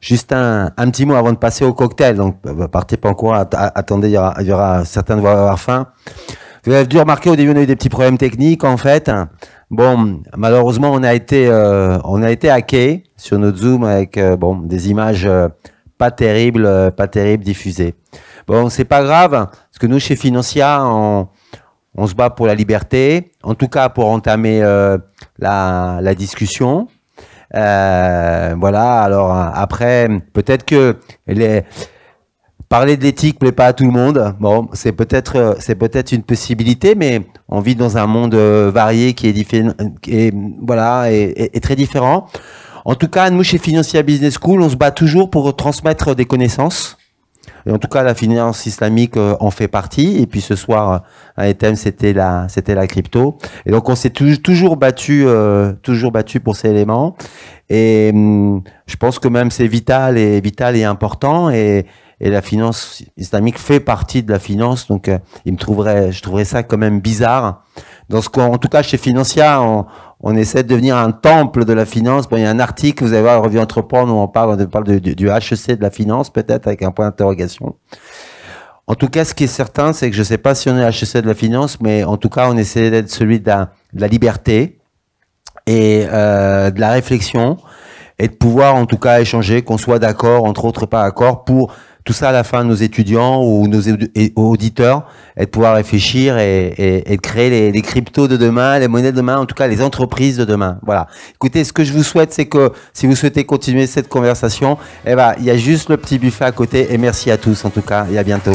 Juste un, petit mot avant de passer au cocktail. Donc, bah, bah, partez pas encore, attendez, il y aura, il y aura certains de avoir faim. Vous avez dû remarquer au début, on a eu des petits problèmes techniques en fait. Bon, malheureusement, on a été, euh, on a été hacké sur notre Zoom avec euh, bon des images euh, pas terribles, pas terribles diffusées. Bon, c'est pas grave, parce que nous chez Financia, on, on se bat pour la liberté, en tout cas pour entamer la discussion. Euh, voilà. Alors après, peut-être que les parler de l'éthique plaît pas à tout le monde. Bon, c'est peut-être euh, c'est peut-être une possibilité, mais on vit dans un monde euh, varié qui est différent, voilà, est, est, très différent. En tout cas, nous chez à Business School, on se bat toujours pour transmettre des connaissances en tout cas, la finance islamique euh, en fait partie. Et puis ce soir, un euh, des c'était la, c'était la crypto. Et donc, on s'est toujours battu, euh, toujours battu pour ces éléments. Et hum, je pense que même c'est vital et vital et important. Et, la finance islamique fait partie de la finance. Donc, il me trouverait, je trouverais ça quand même bizarre dans ce en tout cas chez Financia, on, on, essaie de devenir un temple de la finance. Bon, il y a un article, vous allez voir, Revue Entreprendre, où on parle, on parle du, du, HEC de la finance, peut-être, avec un point d'interrogation. En tout cas, ce qui est certain, c'est que je ne sais pas si on est HEC de la finance, mais en tout cas, on essaie d'être celui de la, liberté et euh, de la réflexion et de pouvoir, en tout cas, échanger, qu'on soit d'accord, entre autres pas d'accord, pour tout ça à la fin, nos étudiants ou nos auditeurs, et de pouvoir réfléchir et, de créer les, cryptos de demain, les monnaies de demain, en tout cas les entreprises de demain. Voilà. Écoutez, ce que je vous souhaite, c'est que si vous souhaitez continuer cette conversation, eh ben, il y a juste le petit buffet à côté. Et merci à tous en tout cas et à bientôt.